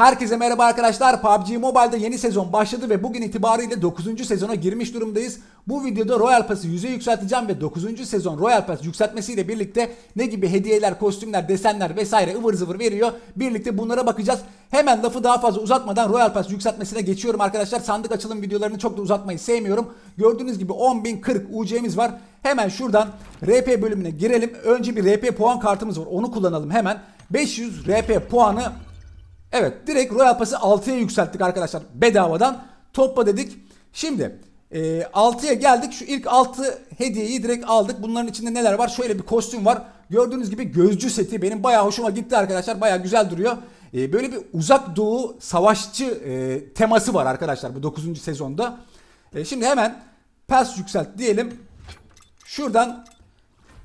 Herkese merhaba arkadaşlar. PUBG Mobile'da yeni sezon başladı ve bugün itibariyle 9. sezona girmiş durumdayız. Bu videoda Royal Pass'ı yüze yükselteceğim ve 9. sezon Royal Pass yükseltmesiyle birlikte ne gibi hediyeler, kostümler, desenler vesaire ıvır zıvır veriyor. Birlikte bunlara bakacağız. Hemen lafı daha fazla uzatmadan Royal Pass yükseltmesine geçiyorum arkadaşlar. Sandık açılım videolarını çok da uzatmayı sevmiyorum. Gördüğünüz gibi 10.040 UC'miz var. Hemen şuradan RP bölümüne girelim. Önce bir RP puan kartımız var. Onu kullanalım hemen. 500 RP puanı Evet direkt Royal Pass'ı 6'ya yükselttik arkadaşlar bedavadan. Topla dedik. Şimdi e, 6'ya geldik. Şu ilk 6 hediyeyi direkt aldık. Bunların içinde neler var? Şöyle bir kostüm var. Gördüğünüz gibi gözcü seti benim bayağı hoşuma gitti arkadaşlar. Bayağı güzel duruyor. E, böyle bir uzak doğu savaşçı e, teması var arkadaşlar bu 9. sezonda. E, şimdi hemen pers yükselt diyelim. Şuradan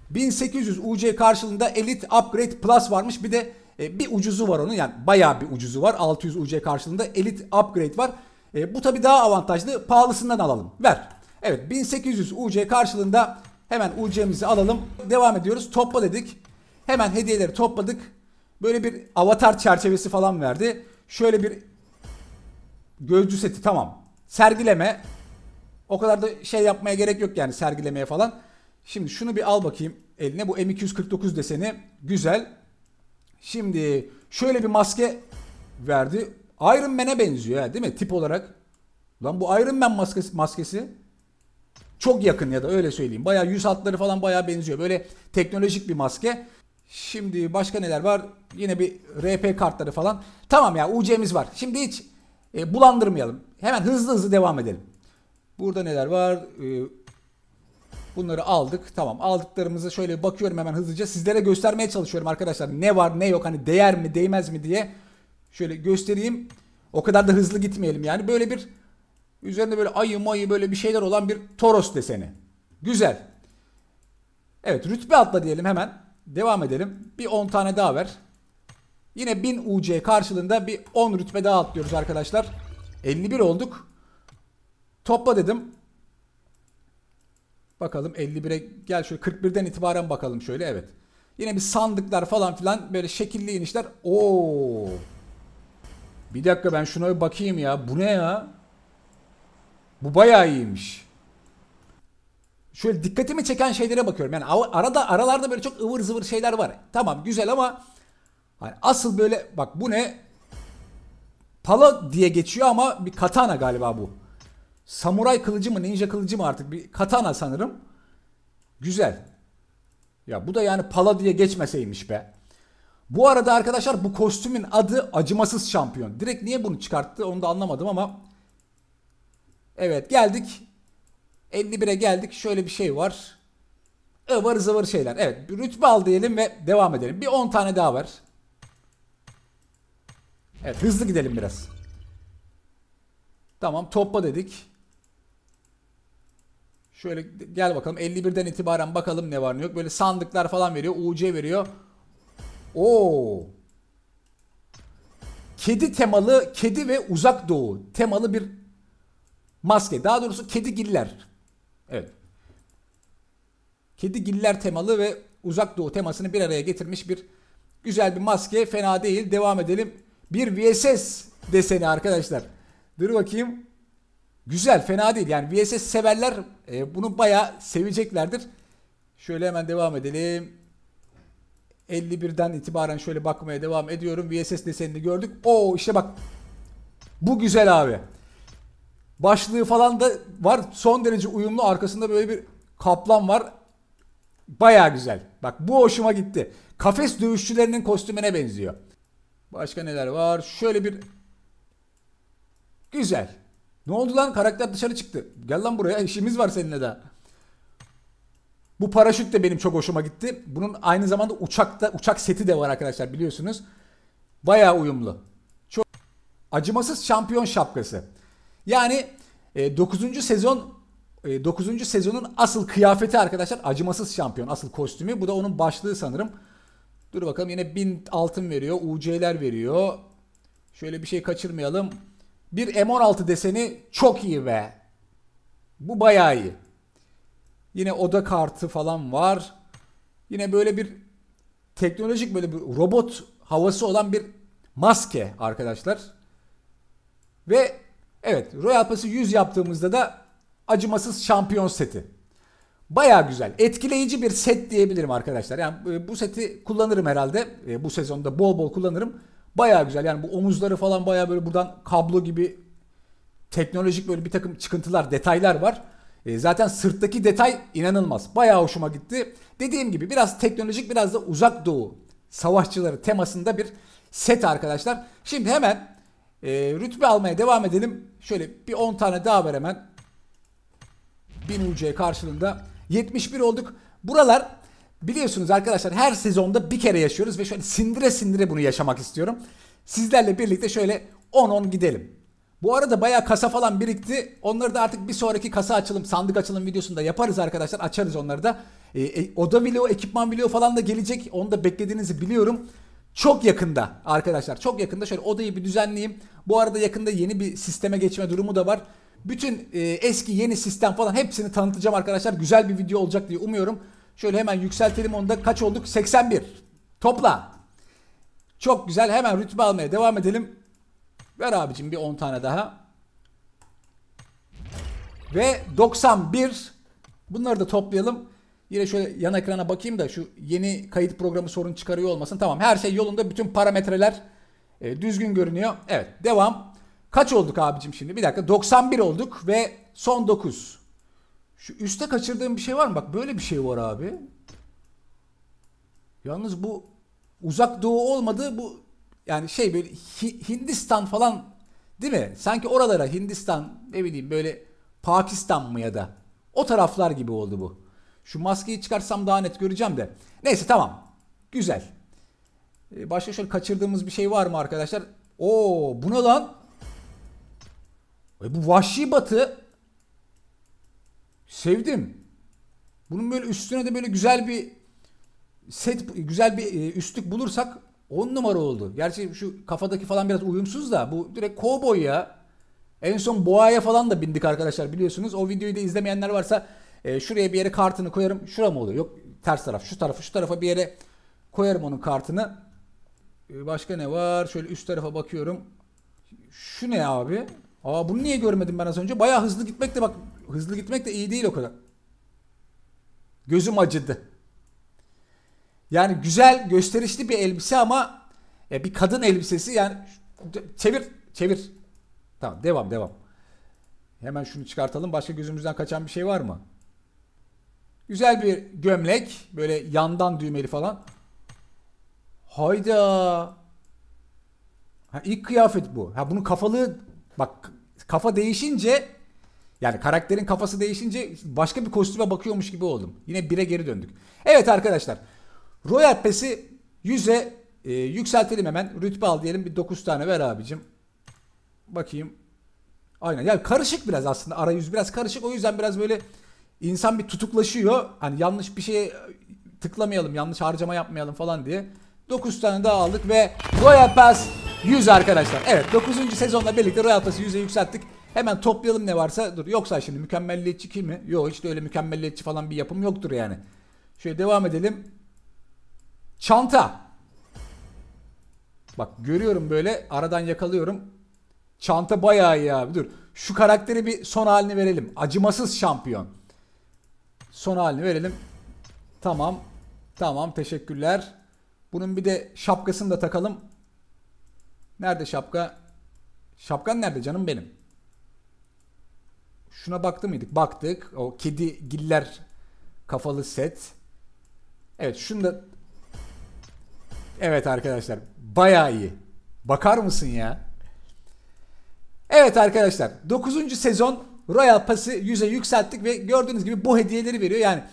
1800 UC karşılığında Elite Upgrade Plus varmış. Bir de e, bir ucuzu var onun yani bayağı bir ucuzu var. 600 UC karşılığında elit Upgrade var. E, bu tabi daha avantajlı. Pahalısından alalım. Ver. Evet 1800 UC karşılığında hemen UC'mizi alalım. Devam ediyoruz. Topla dedik. Hemen hediyeleri topladık. Böyle bir avatar çerçevesi falan verdi. Şöyle bir gözcü seti tamam. Sergileme. O kadar da şey yapmaya gerek yok yani sergilemeye falan. Şimdi şunu bir al bakayım eline. Bu M249 deseni güzel. Şimdi şöyle bir maske verdi. Iron Man'e benziyor ya değil mi? Tip olarak. Lan bu Iron Man maskesi, maskesi çok yakın ya da öyle söyleyeyim. bayağı yüz hatları falan bayağı benziyor. Böyle teknolojik bir maske. Şimdi başka neler var? Yine bir RP kartları falan. Tamam ya UC'miz var. Şimdi hiç e, bulandırmayalım. Hemen hızlı hızlı devam edelim. Burada neler var? E, Bunları aldık. Tamam aldıklarımızı şöyle bakıyorum hemen hızlıca. Sizlere göstermeye çalışıyorum arkadaşlar. Ne var ne yok hani değer mi değmez mi diye. Şöyle göstereyim. O kadar da hızlı gitmeyelim yani. Böyle bir üzerinde böyle ayı mayı böyle bir şeyler olan bir Toros deseni. Güzel. Evet rütbe atla diyelim hemen. Devam edelim. Bir 10 tane daha ver. Yine 1000 UC karşılığında bir 10 rütbe daha atlıyoruz arkadaşlar. 51 olduk. Topla dedim. Bakalım 51'e gel şöyle 41'den itibaren bakalım şöyle evet. Yine bir sandıklar falan filan böyle şekilli inişler. Oo. Bir dakika ben şuna bir bakayım ya. Bu ne ya? Bu bayağı iyiymiş. Şöyle dikkatimi çeken şeylere bakıyorum. Yani arada aralarda böyle çok ıvır zıvır şeyler var. Tamam güzel ama hani asıl böyle bak bu ne? Pala diye geçiyor ama bir katana galiba bu samuray kılıcı mı ninja kılıcı mı artık bir katana sanırım. Güzel. Ya bu da yani pala diye geçmeseymiş be. Bu arada arkadaşlar bu kostümün adı acımasız şampiyon. Direkt niye bunu çıkarttı onu da anlamadım ama. Evet geldik. 51'e geldik. Şöyle bir şey var. Ivır zıvır şeyler. Evet rütbe al diyelim ve devam edelim. Bir 10 tane daha var. Evet hızlı gidelim biraz. Tamam topla dedik. Şöyle gel bakalım 51'den itibaren bakalım ne var ne yok. Böyle sandıklar falan veriyor. UC veriyor. Oo. Kedi temalı, kedi ve uzak doğu temalı bir maske. Daha doğrusu kedi giller. Evet. Kedi giller temalı ve uzak doğu temasını bir araya getirmiş bir güzel bir maske. Fena değil. Devam edelim. Bir VSS deseni arkadaşlar. Dur bakayım. Güzel, fena değil. Yani VSS severler e, bunu bayağı seveceklerdir. Şöyle hemen devam edelim. 51'den itibaren şöyle bakmaya devam ediyorum. VSS desenini gördük. Oo işte bak. Bu güzel abi. Başlığı falan da var. Son derece uyumlu. Arkasında böyle bir kaplan var. Baya güzel. Bak bu hoşuma gitti. Kafes dövüşçülerinin kostümüne benziyor. Başka neler var? Şöyle bir güzel. Ne oldu lan karakter dışarı çıktı. Gel lan buraya İşimiz var seninle de. Bu paraşüt de benim çok hoşuma gitti. Bunun aynı zamanda uçakta uçak seti de var arkadaşlar biliyorsunuz. Bayağı uyumlu. Çok acımasız şampiyon şapkası. Yani e, 9. sezon e, 9. sezonun asıl kıyafeti arkadaşlar acımasız şampiyon asıl kostümü. Bu da onun başlığı sanırım. Dur bakalım yine 1000 altın veriyor. UC'ler veriyor. Şöyle bir şey kaçırmayalım. Bir M16 deseni çok iyi ve bu bayağı iyi. Yine oda kartı falan var. Yine böyle bir teknolojik böyle bir robot havası olan bir maske arkadaşlar. Ve evet Royal Pass'ı 100 yaptığımızda da acımasız şampiyon seti. Baya güzel. Etkileyici bir set diyebilirim arkadaşlar. Yani e, bu seti kullanırım herhalde. E, bu sezonda bol bol kullanırım. Baya güzel yani bu omuzları falan baya böyle buradan kablo gibi teknolojik böyle bir takım çıkıntılar, detaylar var. E, zaten sırttaki detay inanılmaz. Baya hoşuma gitti. Dediğim gibi biraz teknolojik biraz da uzak doğu savaşçıları temasında bir set arkadaşlar. Şimdi hemen e, rütbe almaya devam edelim. Şöyle bir 10 tane daha ver hemen. 1000 UC karşılığında 71 olduk. Buralar Biliyorsunuz arkadaşlar her sezonda bir kere yaşıyoruz ve şöyle sindire sindire bunu yaşamak istiyorum. Sizlerle birlikte şöyle 10-10 gidelim. Bu arada baya kasa falan birikti. Onları da artık bir sonraki kasa açılım, sandık açılım videosunda yaparız arkadaşlar. Açarız onları da. E, e, oda video, ekipman video falan da gelecek. Onu da beklediğinizi biliyorum. Çok yakında arkadaşlar. Çok yakında şöyle odayı bir düzenleyeyim. Bu arada yakında yeni bir sisteme geçme durumu da var. Bütün e, eski yeni sistem falan hepsini tanıtacağım arkadaşlar. Güzel bir video olacak diye umuyorum. Şöyle hemen yükseltelim onu da kaç olduk? 81. Topla. Çok güzel hemen rütbe almaya devam edelim. Ver abicim bir 10 tane daha. Ve 91. Bunları da toplayalım. Yine şöyle yan ekrana bakayım da şu yeni kayıt programı sorun çıkarıyor olmasın. Tamam her şey yolunda bütün parametreler e, düzgün görünüyor. Evet devam. Kaç olduk abicim şimdi? Bir dakika 91 olduk ve son 9. Şu üste kaçırdığım bir şey var mı? Bak böyle bir şey var abi. Yalnız bu uzak doğu olmadı bu yani şey böyle Hindistan falan değil mi? Sanki oralara Hindistan ne bileyim böyle Pakistan mı ya da o taraflar gibi oldu bu. Şu maskeyi çıkarsam daha net göreceğim de. Neyse tamam. Güzel. Ee, başka şöyle kaçırdığımız bir şey var mı arkadaşlar? Oo bu ne lan? bu vahşi batı Sevdim. Bunun böyle üstüne de böyle güzel bir set, güzel bir e, üstlük bulursak on numara oldu. Gerçi şu kafadaki falan biraz uyumsuz da bu direkt kovboy ya. En son boğaya falan da bindik arkadaşlar biliyorsunuz. O videoyu da izlemeyenler varsa e, şuraya bir yere kartını koyarım. Şura mı oluyor? Yok ters taraf. Şu tarafa şu tarafa bir yere koyarım onun kartını. E, başka ne var? Şöyle üst tarafa bakıyorum. Şu ne abi? Aa bunu niye görmedim ben az önce? Bayağı hızlı gitmek de bak hızlı gitmek de iyi değil o kadar. Gözüm acıdı. Yani güzel gösterişli bir elbise ama ya e, bir kadın elbisesi yani çevir çevir. Tamam devam devam. Hemen şunu çıkartalım. Başka gözümüzden kaçan bir şey var mı? Güzel bir gömlek. Böyle yandan düğmeli falan. Hayda. Ha, ilk kıyafet bu. Ha bunu kafalı bak kafa değişince yani karakterin kafası değişince başka bir kostüme bakıyormuş gibi oldum. Yine bire geri döndük. Evet arkadaşlar. Royal Pass'i 100'e e, yükseltelim hemen. Rütbe al diyelim. Bir 9 tane ver abicim. Bakayım. Aynen. Yani karışık biraz aslında. Arayüz biraz karışık. O yüzden biraz böyle insan bir tutuklaşıyor. Hani yanlış bir şey tıklamayalım. Yanlış harcama yapmayalım falan diye. 9 tane daha aldık ve Royal Pass 100 arkadaşlar. Evet 9. sezonla birlikte Royal Pass'ı 100'e yükselttik. Hemen toplayalım ne varsa. Dur yoksa şimdi mükemmelliyetçi kim mi? hiç de öyle mükemmelliyetçi falan bir yapım yoktur yani. Şöyle devam edelim. Çanta. Bak görüyorum böyle aradan yakalıyorum. Çanta bayağı iyi abi dur. Şu karakteri bir son halini verelim. Acımasız şampiyon. Son halini verelim. Tamam. Tamam teşekkürler. Bunun bir de şapkasını da takalım. Nerede şapka? Şapkan nerede canım benim? Şuna baktı mıydık? Baktık. O kedi giller kafalı set. Evet şunu da... Evet arkadaşlar baya iyi. Bakar mısın ya? Evet arkadaşlar 9. sezon Royal Pass'ı yüze yükselttik ve gördüğünüz gibi bu hediyeleri veriyor. Yani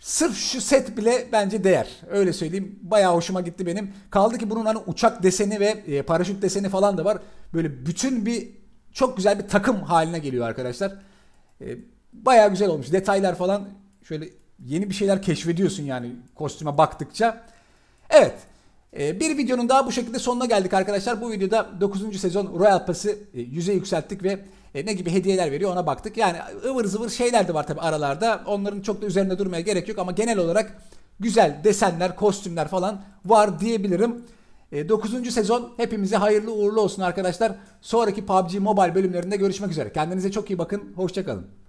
Sırf şu set bile bence değer. Öyle söyleyeyim. Bayağı hoşuma gitti benim. Kaldı ki bunun hani uçak deseni ve e, paraşüt deseni falan da var. Böyle bütün bir çok güzel bir takım haline geliyor arkadaşlar. E, bayağı güzel olmuş. Detaylar falan şöyle yeni bir şeyler keşfediyorsun yani kostüme baktıkça. Evet. E, bir videonun daha bu şekilde sonuna geldik arkadaşlar. Bu videoda 9. sezon Royal Pass'ı yüze yükselttik ve e, ne gibi hediyeler veriyor ona baktık. Yani ıvır zıvır şeyler de var tabi aralarda. Onların çok da üzerinde durmaya gerek yok ama genel olarak güzel desenler, kostümler falan var diyebilirim. 9. E, sezon hepimize hayırlı uğurlu olsun arkadaşlar. Sonraki PUBG Mobile bölümlerinde görüşmek üzere. Kendinize çok iyi bakın. Hoşçakalın.